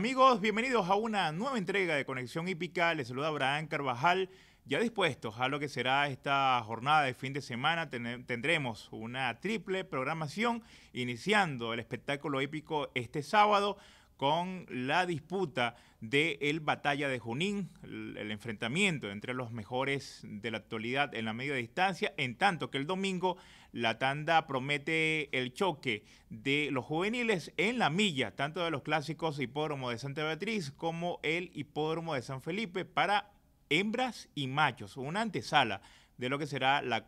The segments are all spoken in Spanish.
Amigos, bienvenidos a una nueva entrega de Conexión Hípica. Les saluda Abraham Carvajal. Ya dispuestos a lo que será esta jornada de fin de semana, tendremos una triple programación iniciando el espectáculo hípico este sábado con la disputa de el Batalla de Junín, el, enfrentamiento entre los mejores de la actualidad en la media distancia, en tanto que el domingo la tanda promete el choque de los juveniles en la milla, tanto de los clásicos Hipódromo de Santa Beatriz como el Hipódromo de San Felipe para hembras y machos, una antesala de lo que será las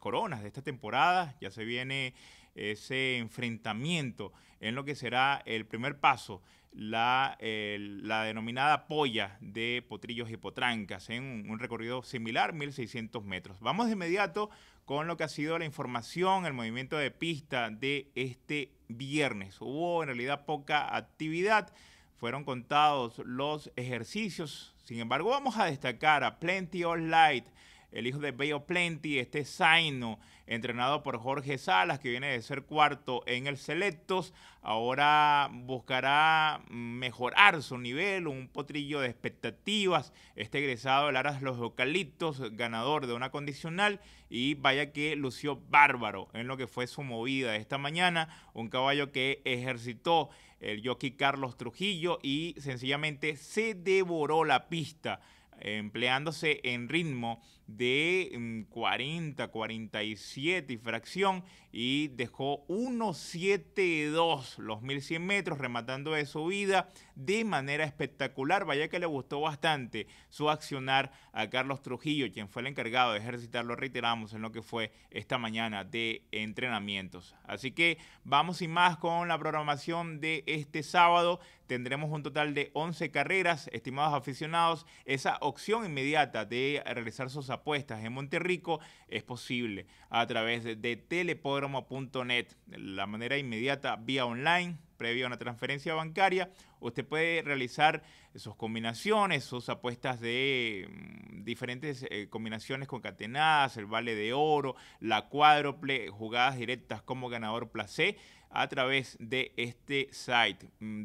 coronas de esta temporada, ya se viene ese enfrentamiento en lo que será el primer paso, la, denominada polla de potrillos y potrancas, en un, recorrido similar, 1600 metros. Vamos de inmediato con lo que ha sido la información, el movimiento de pista de este viernes. Hubo en realidad poca actividad, fueron contados los ejercicios, sin embargo vamos a destacar a Plenty All Light, el hijo de Bello Plenty, este Zaino, entrenado por Jorge Salas, que viene de ser cuarto en el Selectos. Ahora buscará mejorar su nivel, un potrillo de expectativas. Este egresado de Laras Los Eucaliptos, ganador de una condicional, y vaya que lució bárbaro en lo que fue su movida esta mañana. Un caballo que ejercitó el jockey Carlos Trujillo y sencillamente se devoró la pista, empleándose en ritmo de 40, mm, 47 y fracción y dejó 1.72 los 1100 metros rematando de subida de manera espectacular. Vaya que le gustó bastante su accionar a Carlos Trujillo, quien fue el encargado de ejercitarlo, reiteramos, en lo que fue esta mañana de entrenamientos. Así que vamos sin más con la programación de este sábado. Tendremos un total de 11 carreras, estimados aficionados. Esa opción inmediata de realizar sus apuestas en Monterrico es posible a través de de La manera inmediata, vía online, previo a una transferencia bancaria, usted puede realizar sus combinaciones, sus apuestas de mm, diferentes eh, combinaciones concatenadas, el vale de oro, la cuádruple, jugadas directas como ganador placé a través de este site, mm,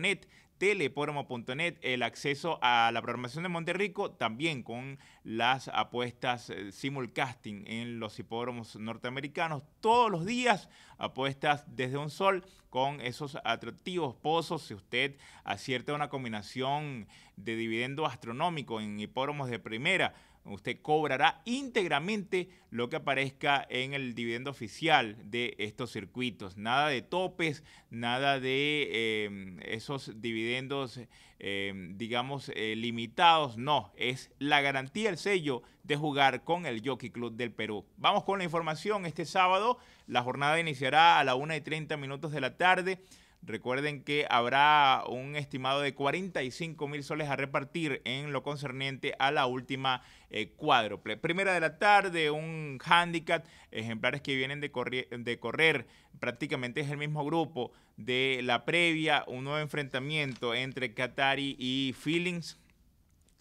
net, telepóramo.net el acceso a la programación de Monterrico, también con las apuestas eh, simulcasting en los hipódromos norteamericanos. Todos los días apuestas desde un sol con esos atractivos pozos. Si usted acierta una combinación de dividendo astronómico en hipódromos de primera, usted cobrará íntegramente lo que aparezca en el dividendo oficial de estos circuitos. Nada de topes, nada de em, esos dividendos, em, digamos, eh, limitados. No, es la garantía, el sello de jugar con el Jockey Club del Perú. Vamos con la información. Este sábado la jornada iniciará a la 1 y 30 minutos de la tarde. Recuerden que habrá un estimado de 45 mil soles a repartir en lo concerniente a la última eh, cuádruple. Primera de la tarde, un handicap, ejemplares que vienen de, correr, prácticamente es el mismo grupo de la previa, un nuevo enfrentamiento entre Qatari y Feelings.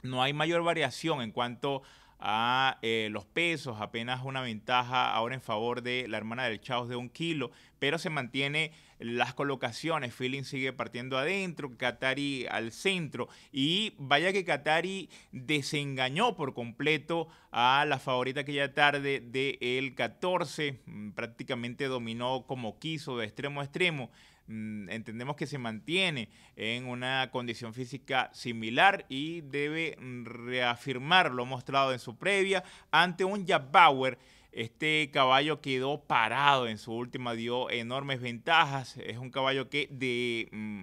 No hay mayor variación en cuanto a eh, los pesos, apenas una ventaja ahora en favor de la hermana del Chaos de un kilo pero se mantiene las colocaciones. Feeling sigue partiendo adentro, Qatari al centro. Y vaya que Qatari desengañó por completo a la favorita aquella tarde del el 14. Mm, prácticamente dominó como quiso, de extremo a extremo mm, entendemos que se mantiene en una condición física similar y debe mm, reafirmar lo mostrado en su previa ante un Jack este caballo quedó parado en su última, dio enormes ventajas. Es un caballo que de mm,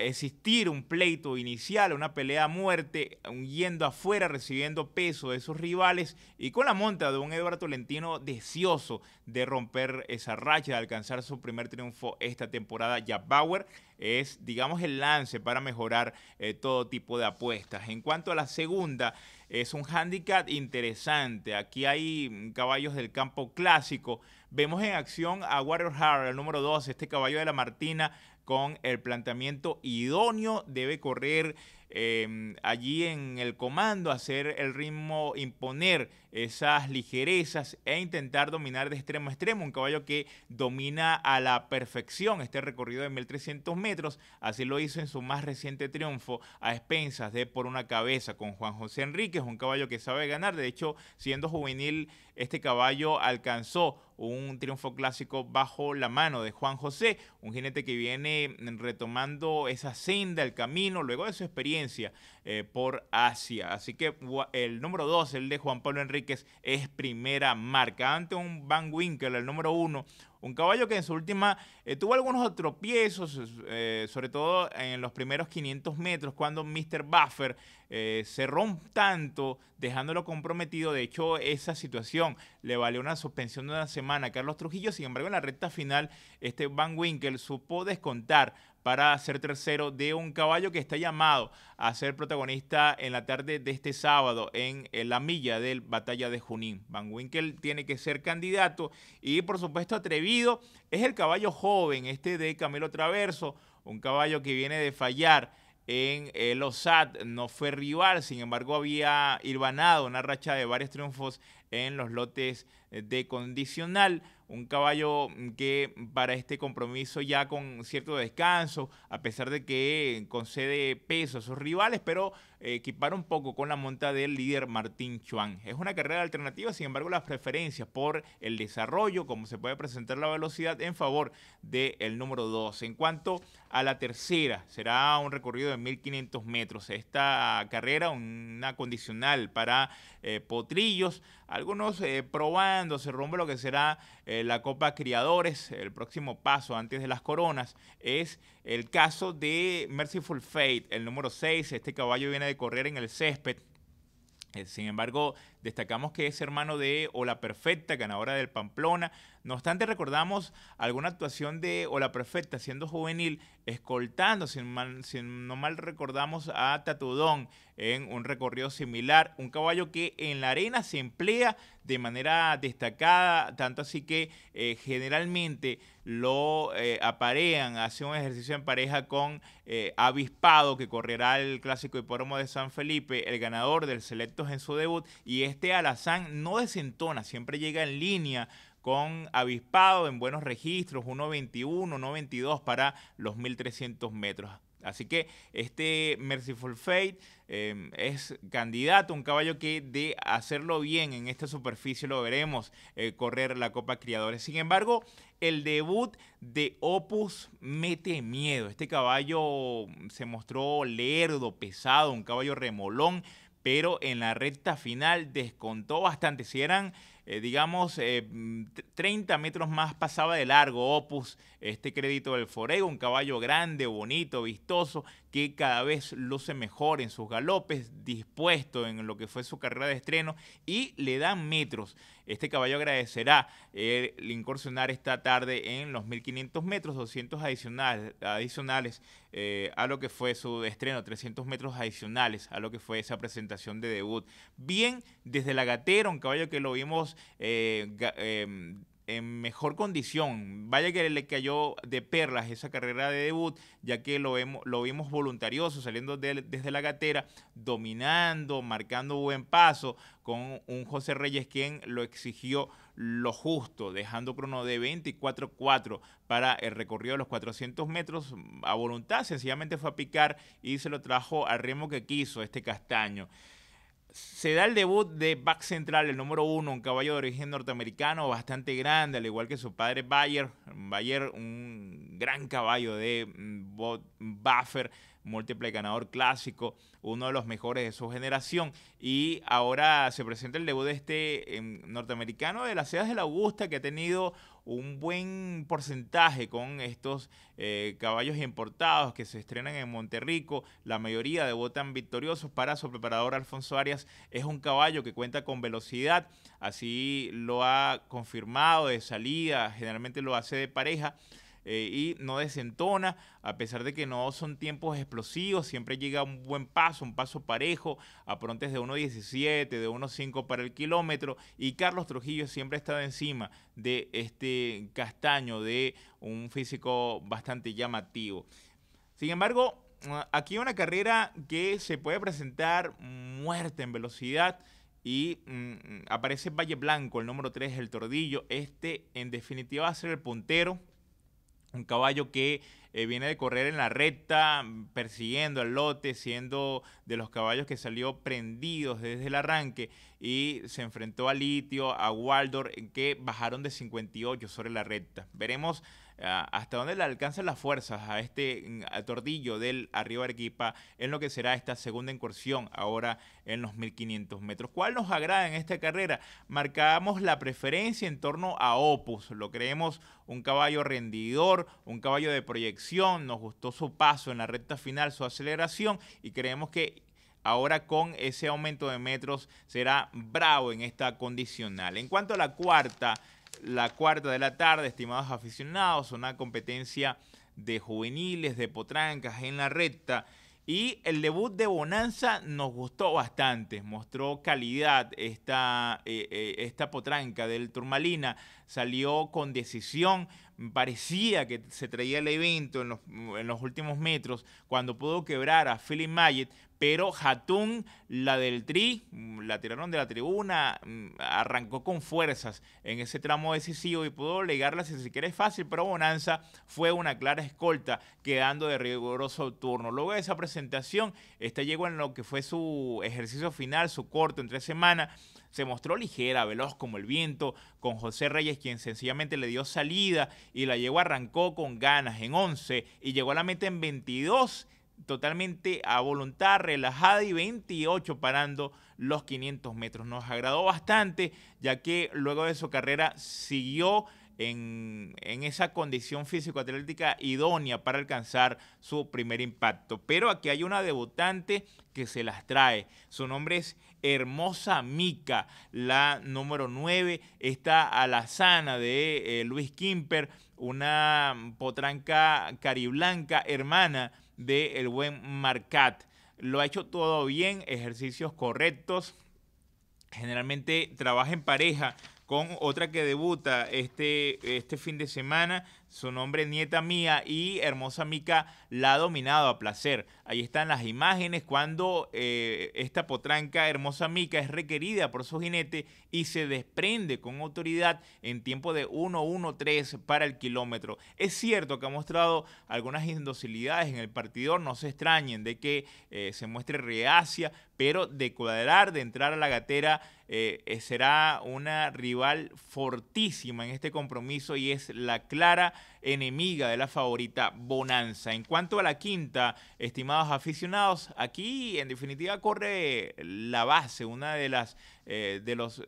existir un pleito inicial, una pelea a muerte, yendo afuera, recibiendo peso de sus rivales y con la monta de un Eduardo Tolentino deseoso de romper esa racha, de alcanzar su primer triunfo esta temporada. Jack Bauer es, digamos, el lance para mejorar eh, todo tipo de apuestas. En cuanto a la segunda, es un handicap interesante. Aquí hay mm, caballos del campo clásico. Vemos en acción a Warrior Hard, el número dos, este caballo de la Martina, con el planteamiento idóneo. Debe correr em, allí en el comando, hacer el ritmo, imponer esas ligerezas e intentar dominar de extremo a extremo. Un caballo que domina a la perfección este recorrido de 1300 metros. Así lo hizo en su más reciente triunfo a expensas de por una cabeza con Juan José Enríquez, un caballo que sabe ganar. De hecho, siendo juvenil, este caballo alcanzó un triunfo clásico bajo la mano de Juan José, un jinete que viene retomando esa senda, el camino, luego de su experiencia eh, por Asia. Así que el número dos, el de Juan Pablo Enrique que es primera marca. Ante un Van Winkle, el número uno, un caballo que en su última eh, tuvo algunos tropiezos, eh, sobre todo en los primeros 500 metros, cuando Mr. Buffer se eh, cerró un tanto, dejándolo comprometido. De hecho, esa situación le valió una suspensión de una semana a Carlos Trujillo. Sin embargo, en la recta final, este Van Winkle supo descontar para ser tercero de un caballo que está llamado a ser protagonista en la tarde de este sábado en, la milla del Batalla de Junín. Van Winkle tiene que ser candidato y por supuesto atrevido es el caballo joven, este de Camilo Traverso, un caballo que viene de fallar en el eh, OSAT, no fue rival, sin embargo había hilvanado una racha de varios triunfos en los lotes de condicional un caballo que para este compromiso ya con cierto descanso, a pesar de que concede peso a sus rivales, pero equipar un poco con la monta del líder Martín Chuan. Es una carrera alternativa, sin embargo, las preferencias por el desarrollo, como se puede presentar la velocidad, en favor del número 2. En cuanto a la tercera, será un recorrido de 1500 metros. Esta carrera, una condicional para eh, potrillos, algunos eh, probando probándose rumbo a lo que será eh, la Copa Criadores. El próximo paso antes de las coronas es el caso de Merciful Fate, el número 6, este caballo viene de correr en el césped. Eh, sin embargo, destacamos que es hermano de Ola Perfecta, ganadora del Pamplona. No obstante, recordamos alguna actuación de Ola Perfecta siendo juvenil, escoltando, si, mal, no mal recordamos, a Tatudón en un recorrido similar. Un caballo que en la arena se emplea de manera destacada, tanto así que eh, generalmente lo eh, aparean, hace un ejercicio en pareja con eh, Avispado, que correrá el clásico hipódromo de San Felipe, el ganador del Selectos en su debut, y este Alazán no desentona, siempre llega en línea con Avispado en buenos registros, 1.21, 1.22 para los 1.300 metros. Así que este Merciful Fate em, es candidato, un caballo que de hacerlo bien en esta superficie lo veremos eh, correr la Copa Criadores. Sin embargo, el debut de Opus mete miedo. Este caballo se mostró lerdo, pesado, un caballo remolón, pero en la recta final descontó bastante. Si eran eh, digamos, 30 eh, mm, metros más pasaba de largo Opus, este crédito del Forego, un caballo grande, bonito, vistoso, que cada vez luce mejor en sus galopes, dispuesto en lo que fue su carrera de estreno y le dan metros. Este caballo agradecerá eh, el incursionar esta tarde en los 1500 metros, 200 adicionales, adicionales a lo que fue su estreno, 300 metros adicionales a lo que fue esa presentación de debut. Bien, desde la gatera, un caballo que lo vimos eh, em, en mejor condición. Vaya que le cayó de perlas esa carrera de debut, ya que lo, lo vimos voluntarioso, saliendo desde la gatera, dominando, marcando buen paso, con un José Reyes quien lo exigió lo justo, dejando crono de 24-4 para el recorrido de los 400 metros a voluntad, sencillamente fue a picar y se lo trajo al remo que quiso este castaño se da el debut de back central, el número uno, un caballo de origen norteamericano bastante grande, al igual que su padre Bayer. Bayer, un gran caballo de mm, Buffer múltiple ganador clásico, uno de los mejores de su generación. Y ahora se presenta el debut de este em, norteamericano de las sedas de la Augusta, que ha tenido un buen porcentaje con estos eh, caballos importados que se estrenan en Monterrico. La mayoría debutan victoriosos para su preparador Alfonso Arias. Es un caballo que cuenta con velocidad, así lo ha confirmado de salida, generalmente lo hace de pareja. Eh, y no desentona, a pesar de que no son tiempos explosivos, siempre llega un buen paso, un paso parejo, a prontes de 1.17, de 1.5 para el kilómetro, y Carlos Trujillo siempre está encima de este castaño, de un físico bastante llamativo. Sin embargo, aquí una carrera que se puede presentar muerte en velocidad y mm, aparece Valle Blanco, el número 3 el Tordillo. Este en definitiva va a ser el puntero, un caballo que eh, viene de correr en la recta, persiguiendo al lote, siendo de los caballos que salió prendidos desde el arranque y se enfrentó a Litio, a Waldor, que bajaron de 58 sobre la recta. Veremos hasta dónde le alcanzan las fuerzas a este mm, tordillo del arriba Arequipa en lo que será esta segunda incursión ahora en los 1500 metros. ¿Cuál nos agrada en esta carrera? Marcamos la preferencia en torno a Opus, lo creemos un caballo rendidor, un caballo de proyección, nos gustó su paso en la recta final, su aceleración y creemos que ahora con ese aumento de metros será bravo en esta condicional. En cuanto a la cuarta, la cuarta de la tarde, estimados aficionados, una competencia de juveniles, de potrancas en la recta. Y el debut de Bonanza nos gustó bastante, mostró calidad esta, eh, eh, esta potranca del Turmalina, salió con decisión, parecía que se traía el evento en los, últimos metros cuando pudo quebrar a Philip Mayet, pero Hatun, la del Tri, la tiraron de la tribuna, mm, arrancó con fuerzas en ese tramo decisivo y pudo legarla si siquiera es fácil, pero Bonanza fue una clara escolta, quedando de riguroso turno. Luego de esa presentación, esta llegó en lo que fue su ejercicio final, su corto entre semanas, se mostró ligera, veloz como el viento, con José Reyes, quien sencillamente le dio salida y la llegó, arrancó con ganas en 11 y llegó a la meta en 22 totalmente a voluntad, relajada y 28 parando los 500 metros. Nos agradó bastante, ya que luego de su carrera siguió en, en esa condición físico-atlética idónea para alcanzar su primer impacto. Pero aquí hay una debutante que se las trae. Su nombre es Hermosa Mica, la número 9. Está a la sana de eh, Luis Kimper, una potranca cariblanca hermana del buen Marcat. Lo ha hecho todo bien, ejercicios correctos. Generalmente trabaja en pareja con otra que debuta este, este fin de semana, su nombre Nieta Mía y Hermosa Mica la ha dominado a placer. Ahí están las imágenes cuando eh, esta potranca Hermosa Mica es requerida por su jinete y se desprende con autoridad en tiempo de 1-1-3 para el kilómetro. Es cierto que ha mostrado algunas indocilidades en el partidor, no se extrañen de que eh, se muestre reacia, pero de cuadrar, de entrar a la gatera, eh, será una rival fortísima en este compromiso y es la clara enemiga, de la favorita Bonanza. En cuanto a la quinta, estimados aficionados, aquí en definitiva corre la base, una de las eh, de los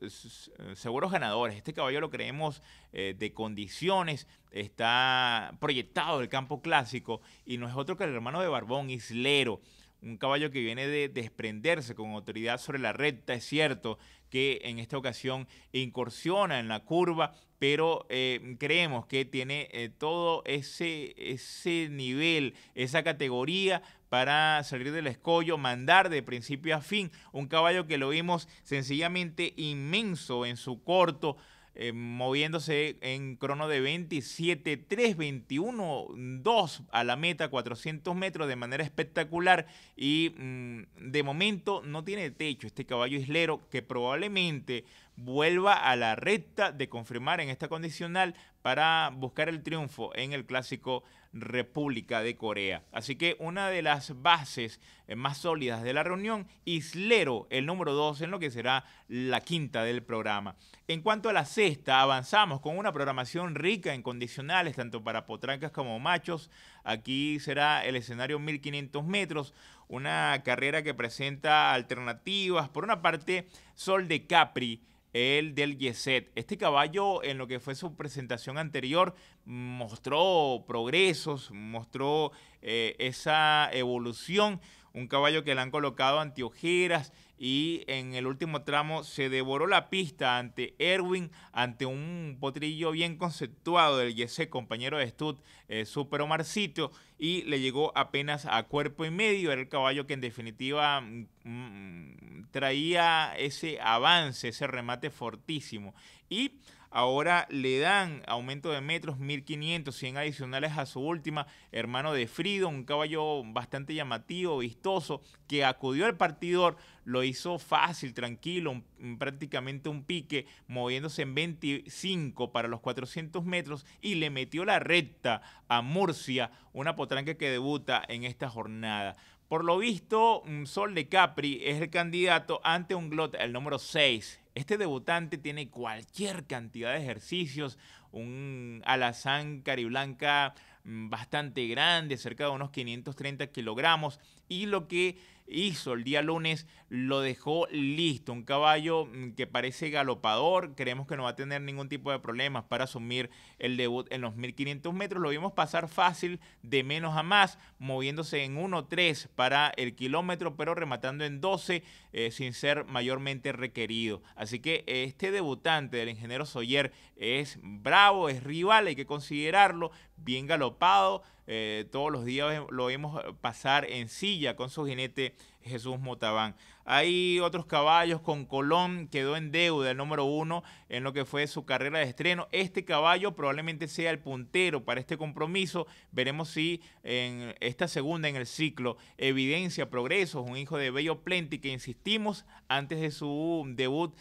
seguros ganadores. Este caballo lo creemos eh, de condiciones, está proyectado del campo clásico y no es otro que el hermano de Barbón, Islero un caballo que viene de desprenderse con autoridad sobre la recta, es cierto que en esta ocasión incursiona en la curva, pero eh, creemos que tiene eh, todo ese, ese nivel, esa categoría para salir del escollo, mandar de principio a fin un caballo que lo vimos sencillamente inmenso en su corto eh, moviéndose en crono de 27-3-21-2 a la meta, 400 metros de manera espectacular y mm, de momento no tiene techo este caballo islero que probablemente vuelva a la recta de confirmar en esta condicional para buscar el triunfo en el clásico República de Corea. Así que una de las bases eh, más sólidas de la reunión, Islero, el número dos en lo que será la quinta del programa. En cuanto a la sexta, avanzamos con una programación rica en condicionales, tanto para potrancas como machos. Aquí será el escenario 1500 metros, una carrera que presenta alternativas. Por una parte, Sol de Capri el del Yeset. Este caballo, en lo que fue su presentación anterior, mostró progresos, mostró eh, esa evolución. Un caballo que le han colocado antiojeras y en el último tramo se devoró la pista ante Erwin, ante un potrillo bien conceptuado del Yese, compañero de Stud, eh, Super Omarcito, y le llegó apenas a cuerpo y medio. Era el caballo que en definitiva mm, mm, traía ese avance, ese remate fortísimo. Y ahora le dan aumento de metros, 1500, 100 adicionales a su última, hermano de Frido, un caballo bastante llamativo, vistoso, que acudió al partidor, lo hizo fácil, tranquilo, prácticamente un pique, moviéndose en 25 para los 400 metros y le metió la recta a Murcia, una potranca que debuta en esta jornada. Por lo visto, mm, Sol de Capri es el candidato ante un glot, el número 6, este debutante tiene cualquier cantidad de ejercicios, un alazán cariblanca mm, bastante grande, cerca de unos 530 kilogramos, y lo que hizo el día lunes lo dejó listo. Un caballo mm, que parece galopador. Creemos que no va a tener ningún tipo de problemas para asumir el debut en los 1500 metros. Lo vimos pasar fácil de menos a más, moviéndose en 1-3 para el kilómetro, pero rematando en 12 eh, sin ser mayormente requerido. Así que este debutante del ingeniero Soyer es bravo, es rival, hay que considerarlo, bien galopado eh, todos los días lo vemos pasar en silla con su jinete Jesús Motaban. Hay otros caballos con Colón, quedó en deuda el número uno en lo que fue su carrera de estreno. Este caballo probablemente sea el puntero para este compromiso. Veremos si en esta segunda en el ciclo evidencia progresos. Un hijo de Bello Plenty que insistimos antes de su debut,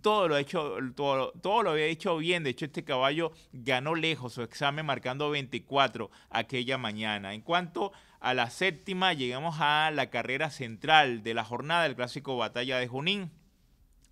todo lo, ha hecho, todo, todo lo había hecho bien. De hecho, este caballo ganó lejos su examen marcando 24 aquella mañana. En cuanto a la séptima llegamos a la carrera central de la jornada, del clásico Batalla de Junín.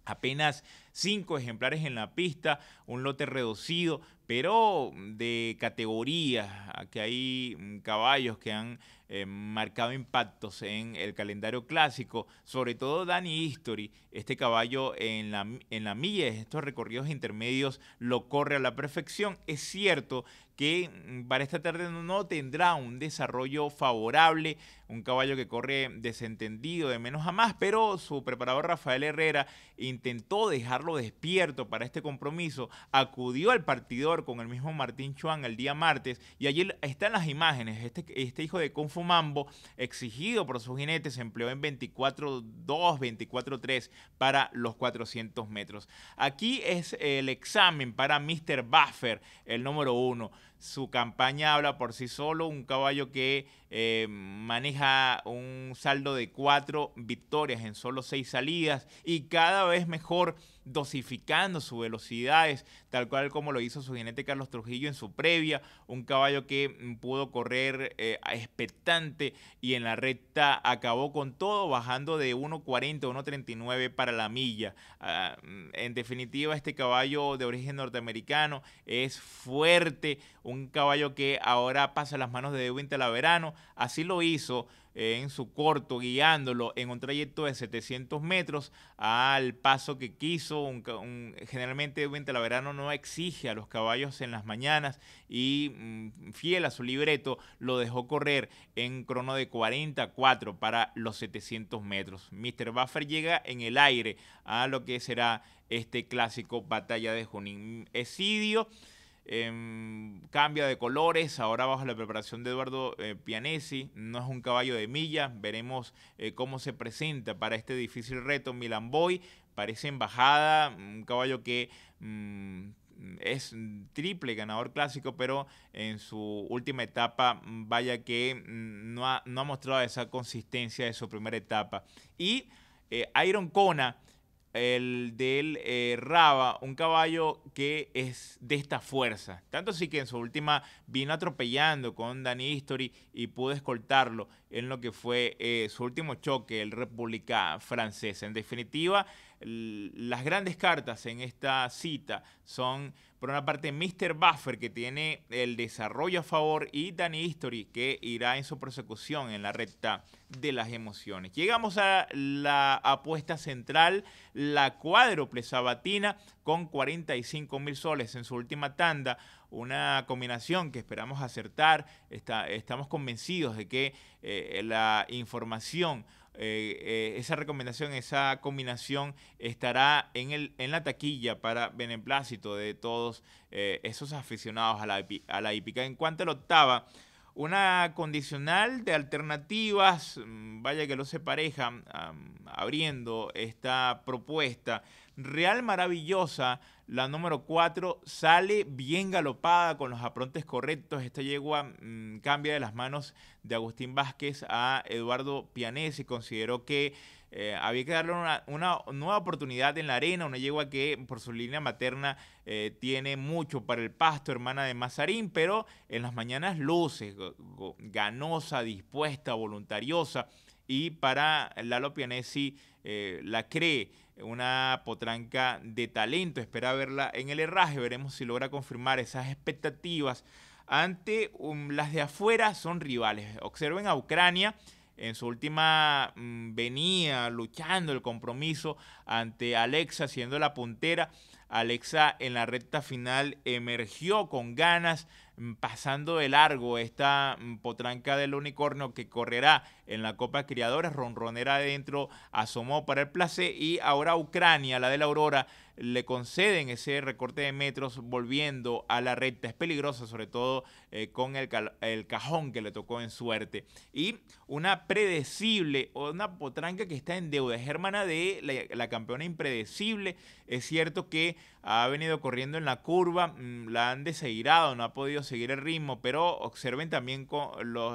Apenas cinco ejemplares en la pista, un lote reducido, pero de categoría, que hay caballos que han eh, marcado impactos en el calendario clásico, sobre todo Dani History, este caballo en la, en la milla, estos recorridos intermedios lo corre a la perfección. Es cierto que mm, para esta tarde no tendrá un desarrollo favorable, un caballo que corre desentendido de menos a más, pero su preparador Rafael Herrera intentó dejarlo despierto para este compromiso, acudió al partidor con el mismo Martín Chuan el día martes y allí están las imágenes, este, este hijo de Kung Mambo, exigido por sus jinetes, se empleó en 24-2, 24-3 para los 400 metros. Aquí es el examen para Mr. Buffer, el número uno. Su campaña habla por sí solo, un caballo que eh, maneja un saldo de cuatro victorias en solo seis salidas y cada vez mejor dosificando sus velocidades, tal cual como lo hizo su jinete Carlos Trujillo en su previa, un caballo que mm, pudo correr eh, expectante y en la recta acabó con todo bajando de 1.40 a 1.39 para la milla. Ah, mm, en definitiva, este caballo de origen norteamericano es fuerte, un caballo que ahora pasa las manos de Edwin Talaverano, así lo hizo eh, en su corto, guiándolo en un trayecto de 700 metros al paso que quiso. generalmente Edwin Talaverano no no exige a los caballos en las mañanas y mm, fiel a su libreto lo dejó correr en crono de 44 para los 700 metros. Mr. Buffer llega en el aire a lo que será este clásico Batalla de Junín. Esidio em, cambia de colores, ahora bajo la preparación de Eduardo eh, Pianesi, no es un caballo de milla, veremos eh, cómo se presenta para este difícil reto Milan Boy, parece embajada, un caballo que mm, es triple ganador clásico, pero en su última etapa, mm, vaya que mm, no ha, mostrado esa consistencia de su primera etapa. Y eh, Iron Kona, el del eh, Raba, un caballo que es de esta fuerza. Tanto así que en su última vino atropellando con Danny History y pudo escoltarlo en lo que fue eh, su último choque, el República Francesa. En definitiva, las grandes cartas en esta cita son, por una parte, Mr. Buffer, que tiene el desarrollo a favor, y Danny History, que irá en su persecución en la recta de las emociones. Llegamos a la apuesta central, la cuádruple sabatina, con 45 mil soles en su última tanda. Una combinación que esperamos acertar. Está, estamos convencidos de que eh, la información eh, eh, esa recomendación, esa combinación estará en, el, en la taquilla para beneplácito de todos eh, esos aficionados a la, a la hípica. En cuanto a la octava, una condicional de alternativas, mm, vaya que lo se pareja, abriendo esta propuesta real maravillosa la número 4 sale bien galopada con los aprontes correctos. Esta yegua mm, cambia de las manos de Agustín Vázquez a Eduardo Pianesi. consideró que eh, había que darle una, nueva oportunidad en la arena, una yegua que por su línea materna eh, tiene mucho para el pasto, hermana de Mazarín, pero en las mañanas luce, ganosa, dispuesta, voluntariosa y para Lalo Pianesi eh, la cree una potranca de talento. Espera verla en el herraje, veremos si logra confirmar esas expectativas. Ante um, las de afuera son rivales. Observen a Ucrania en su última mm, venía luchando el compromiso ante Alexa siendo la puntera. Alexa en la recta final emergió con ganas, mm, pasando de largo esta mm, potranca del unicornio que correrá en la Copa Criadores, ronronera adentro, asomó para el placer y ahora Ucrania, la de la Aurora, le conceden ese recorte de metros volviendo a la recta. Es peligrosa, sobre todo eh, con el, cajón que le tocó en suerte. Y una predecible, una potranca que está en deuda, es hermana de la campeona impredecible. Es cierto que ha venido corriendo en la curva, mm, la han desairado, no ha podido seguir el ritmo, pero observen también con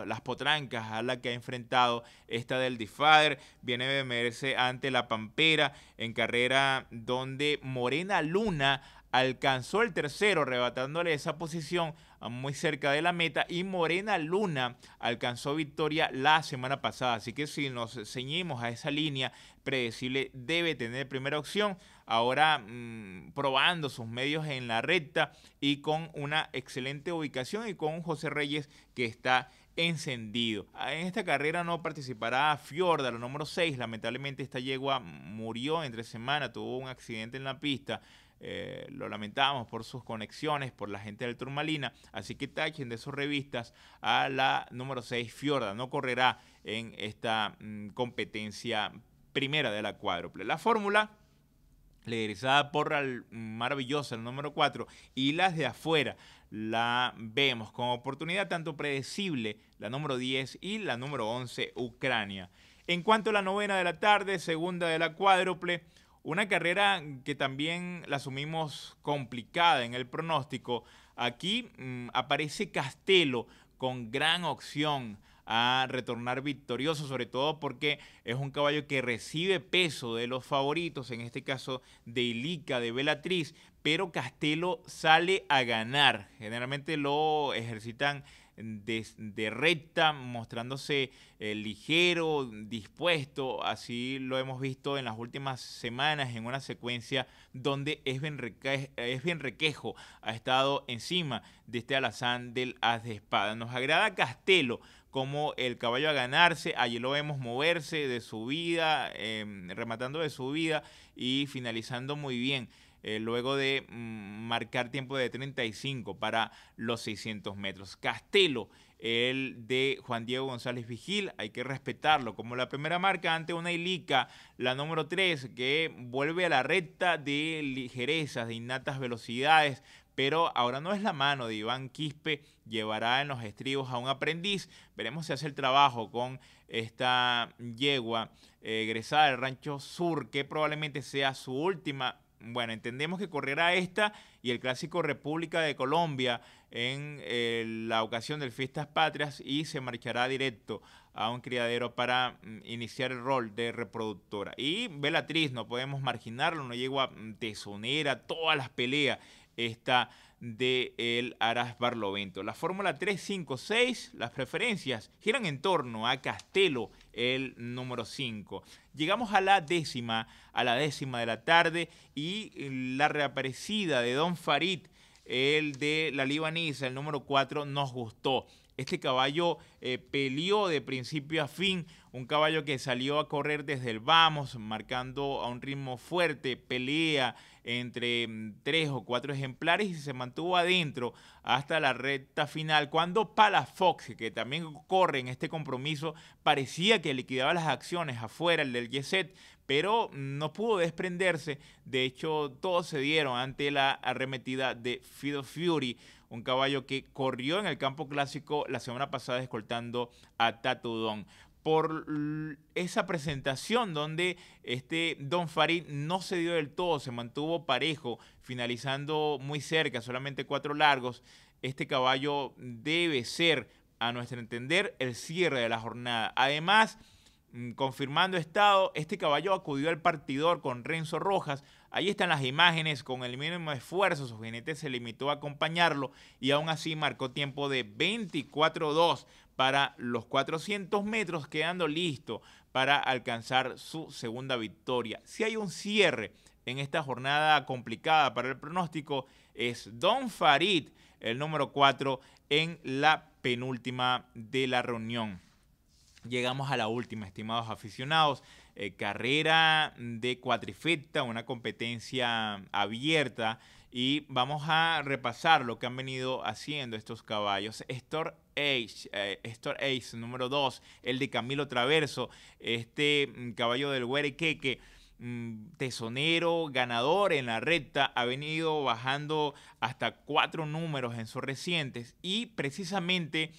las potrancas a la que ha enfrentado esta del Difader, viene de meterse ante la Pampera en carrera donde Morena Luna alcanzó el tercero, arrebatándole esa posición muy cerca de la meta. Y Morena Luna alcanzó victoria la semana pasada. Así que si nos ceñimos a esa línea, predecible debe tener primera opción. Ahora mm, probando sus medios en la recta y con una excelente ubicación y con José Reyes que está encendido. En esta carrera no participará Fiorda, lo número 6. Lamentablemente esta yegua murió entre semana, tuvo un accidente en la pista. Eh, lo lamentábamos por sus conexiones, por la gente del Turmalina, así que tachen de sus revistas a la número 6 Fiorda, no correrá en esta mm, competencia primera de la cuádruple. La fórmula liderizada por el maravillosa, el número 4, y las de afuera la vemos con oportunidad tanto predecible, la número 10 y la número 11, Ucrania. En cuanto a la novena de la tarde, segunda de la cuádruple, una carrera que también la asumimos complicada en el pronóstico. Aquí mm, aparece Castelo con gran opción a retornar victorioso, sobre todo porque es un caballo que recibe peso de los favoritos, en este caso de Ilica, de Belatriz, pero Castelo sale a ganar. Generalmente lo ejercitan de, recta, mostrándose eh, ligero, dispuesto. Así lo hemos visto en las últimas semanas en una secuencia donde es Requejo, Requejo ha estado encima de este alazán del haz de espada. Nos agrada Castelo como el caballo a ganarse. Allí lo vemos moverse de su vida, em, rematando de su vida y finalizando muy bien. Eh, luego de mm, marcar tiempo de 35 para los 600 metros. Castelo, el de Juan Diego González Vigil, hay que respetarlo como la primera marca ante una Ilica, la número 3, que vuelve a la recta de ligerezas, de innatas velocidades, pero ahora no es la mano de Iván Quispe, llevará en los estribos a un aprendiz. Veremos si hace el trabajo con esta yegua eh, egresada del Rancho Sur, que probablemente sea su última bueno, entendemos que correrá esta y el clásico República de Colombia en eh, la ocasión del Fiestas Patrias y se marchará directo a un criadero para mm, iniciar el rol de reproductora. Y Belatriz, no podemos marginarlo, no llegó a mm, a todas las peleas esta de el Aras Barlovento. La Fórmula 356, las preferencias giran en torno a Castelo el número 5. Llegamos a la décima, a la décima de la tarde y eh, la reaparecida de Don Farid, el de la libanesa, el número 4, nos gustó. Este caballo eh, peleó de principio a fin, un caballo que salió a correr desde el vamos, marcando a un ritmo fuerte, pelea entre mm, tres o cuatro ejemplares y se mantuvo adentro hasta la recta final, cuando Palafox, que también corre en este compromiso, parecía que liquidaba las acciones afuera, el del Yeset, pero no pudo desprenderse. De hecho, todos se dieron ante la arremetida de Fido Fury un caballo que corrió en el campo clásico la semana pasada escoltando a Don. por esa presentación donde este Don Farid no se dio del todo, se mantuvo parejo, finalizando muy cerca, solamente cuatro largos. Este caballo debe ser, a nuestro entender, el cierre de la jornada. Además, mm, confirmando estado, este caballo acudió al partidor con Renzo Rojas Ahí están las imágenes, con el mínimo esfuerzo su jinete se limitó a acompañarlo y aún así marcó tiempo de 24-2 para los 400 metros, quedando listo para alcanzar su segunda victoria. Si hay un cierre en esta jornada complicada para el pronóstico, es Don Farid, el número 4, en la penúltima de la reunión. Llegamos a la última, estimados aficionados. Eh, carrera de cuatrifecta, una competencia abierta. Y vamos a repasar lo que han venido haciendo estos caballos. Store Ace, Ace número 2, el de Camilo Traverso, este mm, caballo del Huerequeque mm, tesonero, ganador en la recta, ha venido bajando hasta cuatro números en sus recientes y precisamente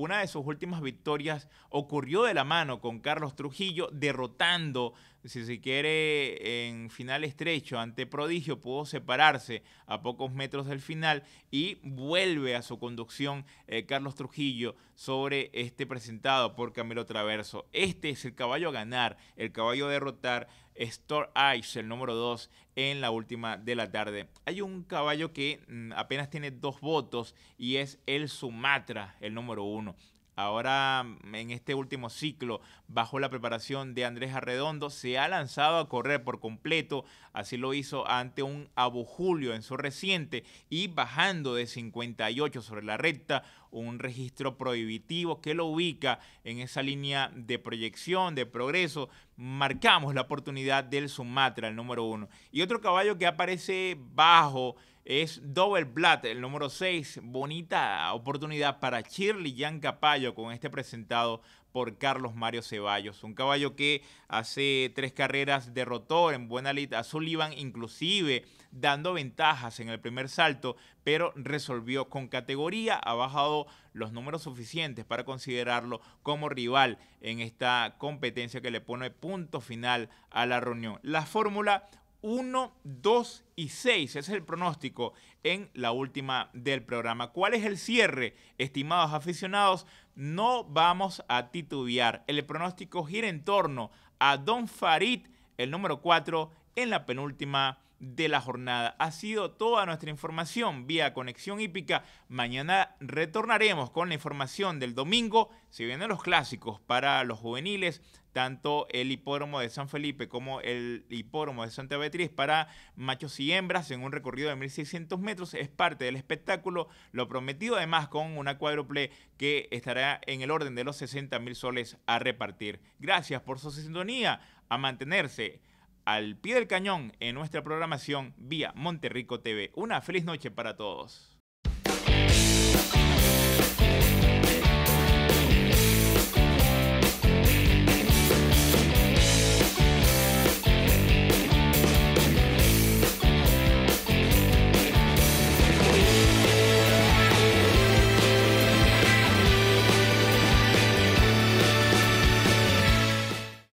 una de sus últimas victorias ocurrió de la mano con Carlos Trujillo, derrotando, si se quiere, en final estrecho ante Prodigio, pudo separarse a pocos metros del final y vuelve a su conducción eh, Carlos Trujillo sobre este presentado por Camilo Traverso. Este es el caballo a ganar, el caballo a derrotar Store Ice, el número 2, en la última de la tarde. Hay un caballo que mm, apenas tiene dos votos y es el Sumatra, el número 1. Ahora, mm, en este último ciclo, bajo la preparación de Andrés Arredondo, se ha lanzado a correr por completo. Así lo hizo ante un Abu Julio en su reciente y bajando de 58 sobre la recta, un registro prohibitivo que lo ubica en esa línea de proyección, de progreso. Marcamos la oportunidad del Sumatra, el número uno. Y otro caballo que aparece bajo es Double Blatt, el número 6. Bonita oportunidad para Shirley Jan Capallo con este presentado por Carlos Mario Ceballos. Un caballo que hace tres carreras derrotó en buena lid a Sullivan, inclusive dando ventajas en el primer salto, pero resolvió con categoría, ha bajado los números suficientes para considerarlo como rival en esta competencia que le pone punto final a la reunión. La fórmula, 1, 2 y 6. Ese es el pronóstico en la última del programa. ¿Cuál es el cierre, estimados aficionados? No vamos a titubear. El pronóstico gira en torno a Don Farid, el número 4, en la penúltima de la jornada. Ha sido toda nuestra información vía Conexión Hípica. Mañana retornaremos con la información del domingo. Se vienen los clásicos para los juveniles, tanto el hipódromo de San Felipe como el hipódromo de Santa Beatriz para machos y hembras en un recorrido de 1600 metros. Es parte del espectáculo, lo prometido además con una cuádruple que estará en el orden de los 60 mil soles a repartir. Gracias por su sintonía, a mantenerse al pie del cañón en nuestra programación vía Monterrico TV. Una feliz noche para todos.